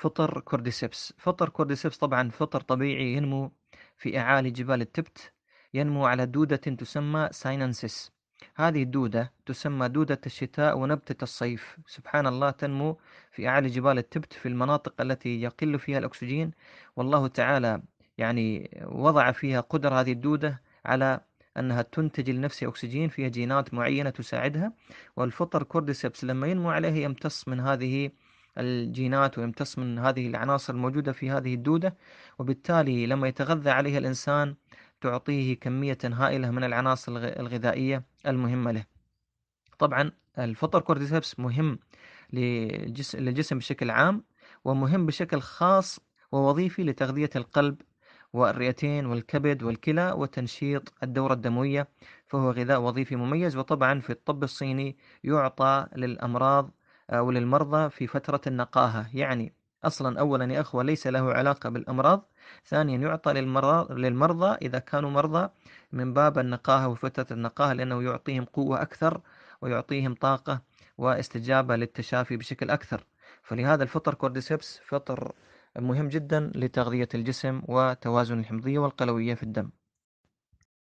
فطر كورديسبس فطر كورديسبس طبعا فطر طبيعي ينمو في أعالي جبال التبت ينمو على دودة تسمى ساينانسيس هذه الدودة تسمى دودة الشتاء ونبتة الصيف سبحان الله تنمو في أعالي جبال التبت في المناطق التي يقل فيها الأكسجين والله تعالى يعني وضع فيها قدر هذه الدودة على أنها تنتج لنفسها أكسجين فيها جينات معينة تساعدها والفطر كورديسبس لما ينمو عليه يمتص من هذه الجينات ويمتص من هذه العناصر الموجودة في هذه الدودة وبالتالي لما يتغذى عليها الإنسان تعطيه كمية هائلة من العناصر الغذائية المهمة له طبعا الفطر كورديسبس مهم للجسم بشكل عام ومهم بشكل خاص ووظيفي لتغذية القلب والرئتين والكبد والكلى وتنشيط الدورة الدموية فهو غذاء وظيفي مميز وطبعا في الطب الصيني يعطى للأمراض أو للمرضى في فترة النقاهة يعني أصلا أولا يا أخوة ليس له علاقة بالأمراض ثانيا يعطى للمرضى إذا كانوا مرضى من باب النقاهة وفترة النقاهة لأنه يعطيهم قوة أكثر ويعطيهم طاقة واستجابة للتشافي بشكل أكثر فلهذا الفطر كورديسبس فطر مهم جدا لتغذية الجسم وتوازن الحمضية والقلوية في الدم